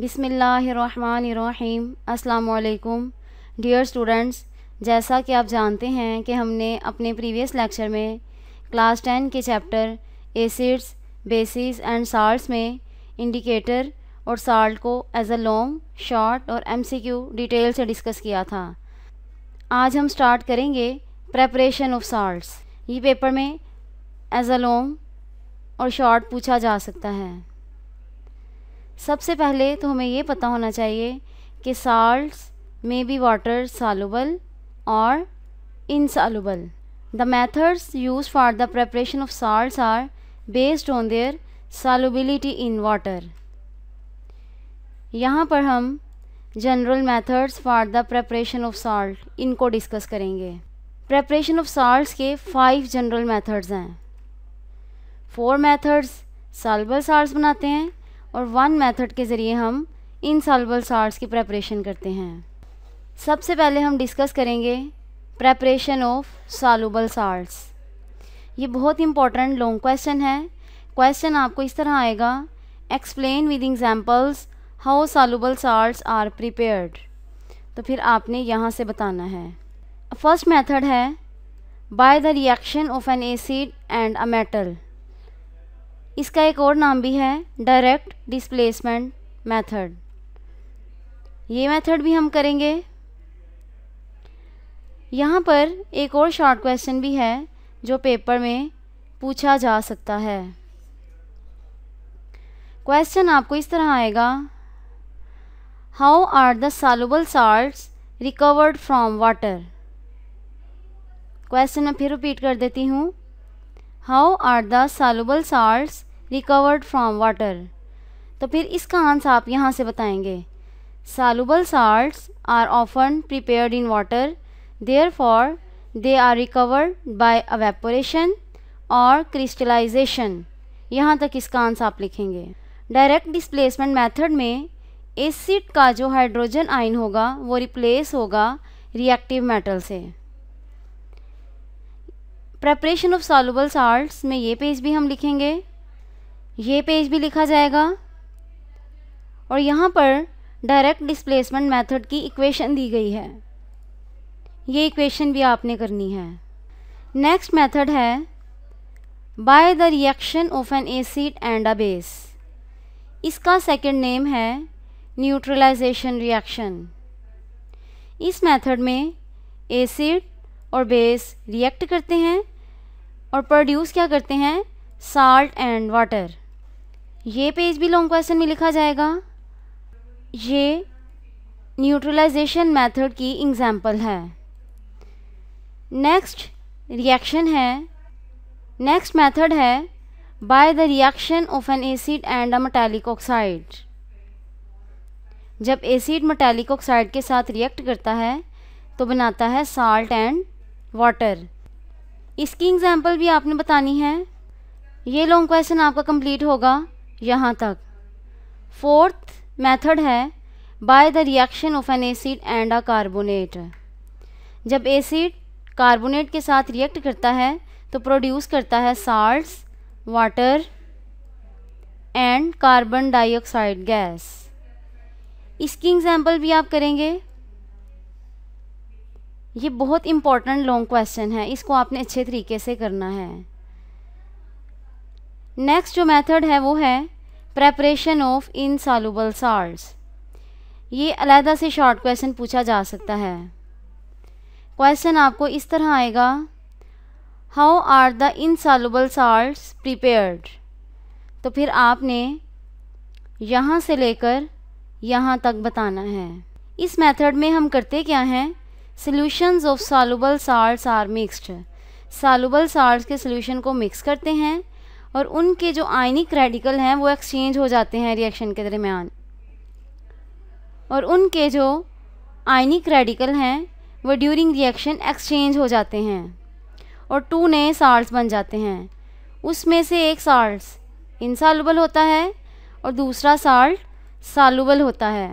बिसमीम् अल्लाम dear students जैसा कि आप जानते हैं कि हमने अपने प्रीवियस लेक्चर में क्लास टेन के chapter acids bases and salt में इंडिकेटर और साल्ट को एज अ लॉन्ग शॉर्ट और एमसीक्यू डिटेल से डिस्कस किया था आज हम स्टार्ट करेंगे प्रेपरेशन ऑफ साल्ट ये पेपर में एज अ लॉन्ग और शॉर्ट पूछा जा सकता है सबसे पहले तो हमें ये पता होना चाहिए कि salt may be water soluble और insoluble the methods use for the preparation of salt are based on their solubility in water यहाँ पर हम general methods for the preparation of salt इनको डिस्कस करेंगे प्रेपरेशन ऑफ साल्ट के five general methods हैं four methods soluble salt बनाते हैं और वन मेथड के ज़रिए हम इन सॉल्बल सॉल्ट्स की प्रेपरेशन करते हैं सबसे पहले हम डिस्कस करेंगे प्रेपरेशन ऑफ सॉलुबल सॉल्ट्स ये बहुत इंपॉर्टेंट लॉन्ग क्वेश्चन है क्वेश्चन आपको इस तरह आएगा explain with examples how soluble salts are prepared तो फिर आपने यहाँ से बताना है फर्स्ट मेथड है by the reaction of an acid and a metal इसका एक और नाम भी है डायरेक्ट डिस्प्लेसमेंट मेथड ये मेथड भी हम करेंगे यहाँ पर एक और शॉर्ट क्वेश्चन भी है जो पेपर में पूछा जा सकता है क्वेश्चन आपको इस तरह आएगा how are the soluble salts recovered from water question मैं फिर रिपीट कर देती हूँ how are the soluble salt recovered from water तो फिर इसका आंसर आप यहाँ से बताएंगे salt are often prepared in water therefore they are recovered by evaporation और क्रिस्टलाइजेशन यहाँ तक इसका आंसर आप लिखेंगे डायरेक्ट डिस्प्लेसमेंट मेथड में एसिड का जो हाइड्रोजन आयन होगा वो रिप्लेस होगा रिएक्टिव मेटल से प्रेपरेशन ऑफ सॉलुबल साल्ट्स में ये पेज भी हम लिखेंगे ये पेज भी लिखा जाएगा और यहाँ पर डायरेक्ट डिस्प्लेसमेंट मेथड की इक्वेशन दी गई है ये इक्वेशन भी आपने करनी है नेक्स्ट मेथड है by the reaction of an acid and a base इसका सेकंड नेम है न्यूट्रलाइजेशन रिएक्शन इस मेथड में एसिड और बेस रिएक्ट करते हैं और प्रोड्यूस क्या करते हैं साल्ट एंड वाटर ये पेज भी लॉन्ग क्वेश्चन में लिखा जाएगा ये न्यूट्रलाइजेशन मेथड की एग्जांपल है नेक्स्ट रिएक्शन है नेक्स्ट मेथड है by the reaction of an acid and a metallic oxide जब एसिड मटैलिक ऑक्साइड के साथ रिएक्ट करता है तो बनाता है साल्ट एंड वाटर इसकी एग्जांपल भी आपने बतानी है ये लॉन्ग क्वेश्चन आपका कंप्लीट होगा यहाँ तक फोर्थ मेथड है by the reaction of an acid and a carbonate जब एसिड कार्बोनेट के साथ रिएक्ट करता है तो प्रोड्यूस करता है salt water and carbon dioxide gas इसकी एग्जांपल भी आप करेंगे ये बहुत इम्पॉर्टेंट लॉन्ग क्वेश्चन है इसको आपने अच्छे तरीके से करना है नेक्स्ट जो मेथड है वो है प्रेपरेशन ऑफ इनसालूबल साल्ट ये अलहदा से शॉर्ट क्वेश्चन पूछा जा सकता है क्वेश्चन आपको इस तरह आएगा how are the insoluble salt prepared तो फिर आपने यहाँ से लेकर यहाँ तक बताना है इस मेथड में हम करते क्या हैं solutions of soluble salt are mixed soluble salt के सोल्यूशन को मिक्स करते हैं और उनके जो आयनिक रेडिकल हैं वो एक्सचेंज हो जाते हैं रिएक्शन के दरमियान और उनके जो आयनिक रेडिकल हैं वो ड्यूरिंग रिएक्शन एक्सचेंज हो जाते हैं और टू नए साल्ट बन जाते हैं उसमें से एक साल्ट इनसॉलुबल होता है और दूसरा साल्ट सालुबल होता है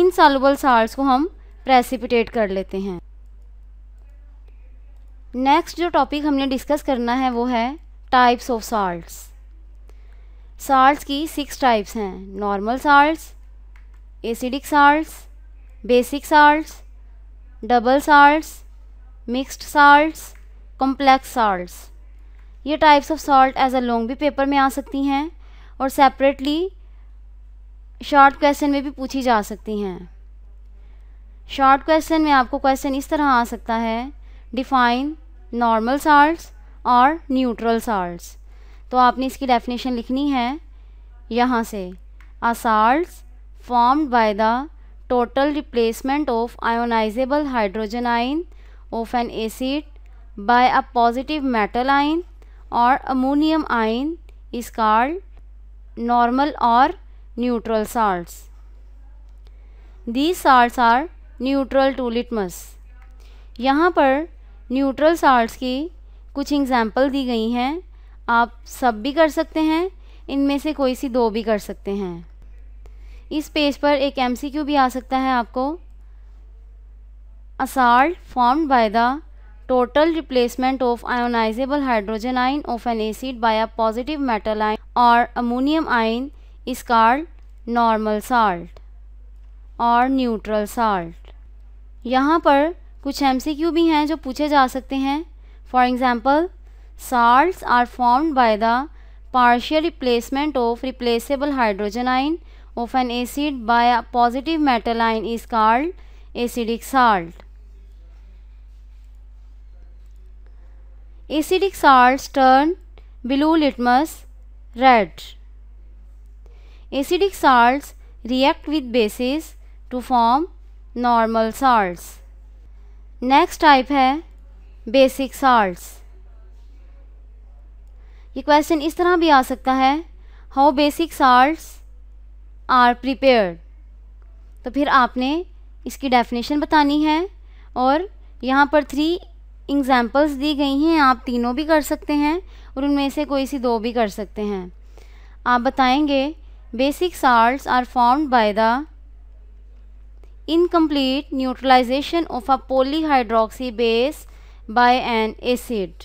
इन सालुबल साल्ट को हम प्रेसिपिटेट कर लेते हैं नेक्स्ट जो टॉपिक हमने डिस्कस करना है वो है टाइप्स ऑफ साल्ट्स साल्ट्स की सिक्स टाइप्स हैं normal salts acidic salts basic salts double salts mixed salts complex salts ये types of salt as a long भी पेपर में आ सकती हैं और सेपरेटली शॉर्ट क्वेश्चन में भी पूछी जा सकती हैं शॉर्ट क्वेश्चन में आपको क्वेश्चन इस तरह आ सकता है डिफाइन नॉर्मल साल्ट्स और न्यूट्रल साल्ट तो आपने इसकी डेफिनेशन लिखनी है यहाँ से a salt salts formed by the total replacement of ionisable hydrogen ion of an acid by a positive metal ion और ammonium ion is called normal और neutral salt these salt are neutral to litmus यहाँ पर neutral salt की कुछ example दी गई हैं आप सब भी कर सकते हैं इनमें से कोई सी दो भी कर सकते हैं इस पेज पर एक एम सी क्यू भी आ सकता है आपको असार्ड form by the total replacement of ionisable hydrogen ion of an acid by a positive metal ion और ammonium ion is called normal salt और न्यूट्रल साल्ट यहाँ पर कुछ एम सी क्यू भी हैं जो पूछे जा सकते हैं For example, salts are formed by the partial replacement of replaceable hydrogen ion of an acid by a positive metal ion is called acidic salt. Acidic salts turn blue litmus red. Acidic salts react with bases to form normal salts. Next type है basic salts ये question इस तरह भी आ सकता है how basic salt are prepared तो फिर आपने इसकी डेफिनेशन बतानी है और यहाँ पर थ्री एग्जाम्पल्स दी गई हैं आप तीनों भी कर सकते हैं और उनमें से कोई सी दो भी कर सकते हैं आप बताएंगे basic salts are formed by the incomplete neutralisation of a polyhydroxy base by an acid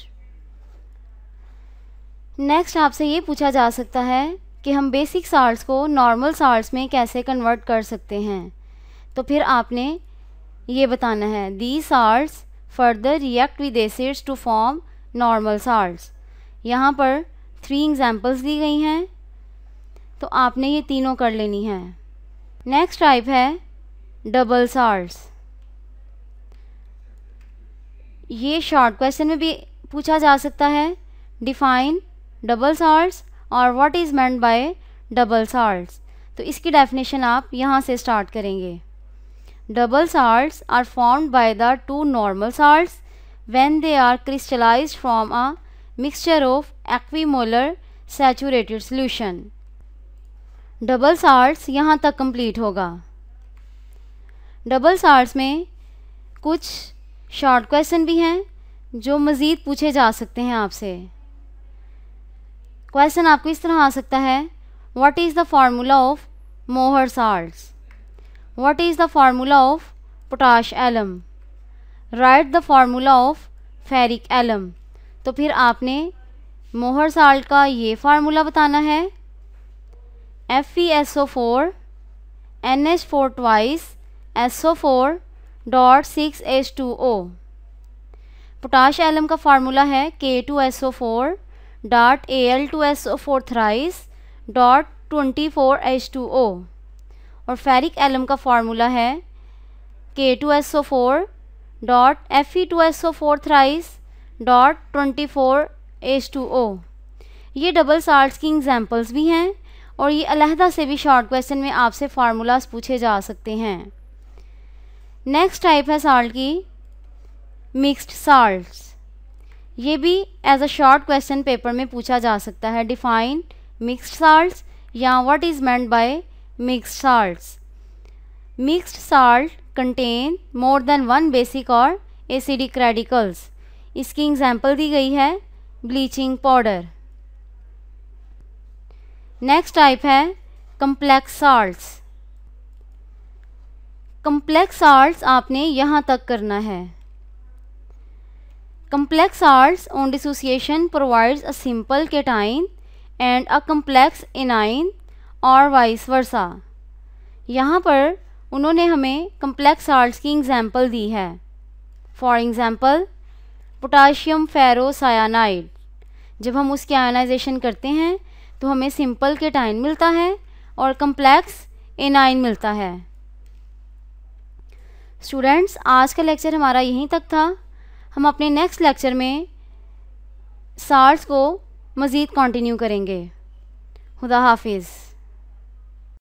next आपसे ये पूछा जा सकता है कि हम बेसिक साल्ट को नॉर्मल साल्ट में कैसे कन्वर्ट कर सकते हैं तो फिर आपने ये बताना है the salt further react with acids to form normal salt यहाँ पर थ्री एग्जाम्पल्स दी गई हैं तो आपने ये तीनों कर लेनी है नेक्स्ट टाइप है डबल साल्ट्स ये शॉर्ट क्वेश्चन में भी पूछा जा सकता है डिफाइन डबल सॉल्ट और what is meant by double salt तो इसकी डेफिनेशन आप यहाँ से स्टार्ट करेंगे double salt are form by the two normal salt when they are crystallise from a mixture of equimolar saturated solution double salt यहाँ तक complete होगा double salt में कुछ शॉर्ट क्वेश्चन भी हैं जो मज़ीद पूछे जा सकते हैं आपसे क्वेश्चन आपको इस तरह आ सकता है what is the formula of Mohr salt what is the formula of potash alum right the formula of ferric alum तो फिर आपने मोहर साल्ट का ये फार्मूला बताना है F E S O four N H four twice S O four dot six H two O potash alum का formula है K two S O four dot A L two S O four thrice dot twenty four H two O और ferric alum का formula है K two S O four dot F E two S O four thrice dot twenty four H two ओ ये double salt की examples भी हैं और ये अलहदा से भी शॉर्ट क्वेश्चन में आपसे फार्मूलाज पूछे जा सकते हैं नेक्स्ट टाइप है सॉल्ट की मिक्स्ड सॉल्ट्स ये भी as a short question paper में पूछा जा सकता है डिफाइन मिक्स्ड सॉल्ट्स या what is meant by mixed salts mixed salt contain more than one basic और एसिडिक रेडिकल्स इसकी एग्जांपल दी गई है ब्लीचिंग पाउडर नेक्स्ट टाइप है कम्प्लेक्स सॉल्ट्स कम्प्लेक्स आर्ट्स आपने यहाँ तक करना है complex salts on dissociation provides a simple cation and a complex anion और वाइस वर्सा यहाँ पर उन्होंने हमें कम्प्लेक्स आर्ट्स की एग्जाम्पल दी है फॉर एग्ज़ाम्पल पोटाशियम फेरोसायानाइड जब हम उसके आयनाइजेशन करते हैं तो हमें सिंपल केटाइन मिलता है और कम्प्लेक्स एनाइन मिलता है स्टूडेंट्स आज का लेक्चर हमारा यहीं तक था हम अपने नेक्स्ट लेक्चर में सार्स को मज़ीद कंटिन्यू करेंगे खुदा हाफिज़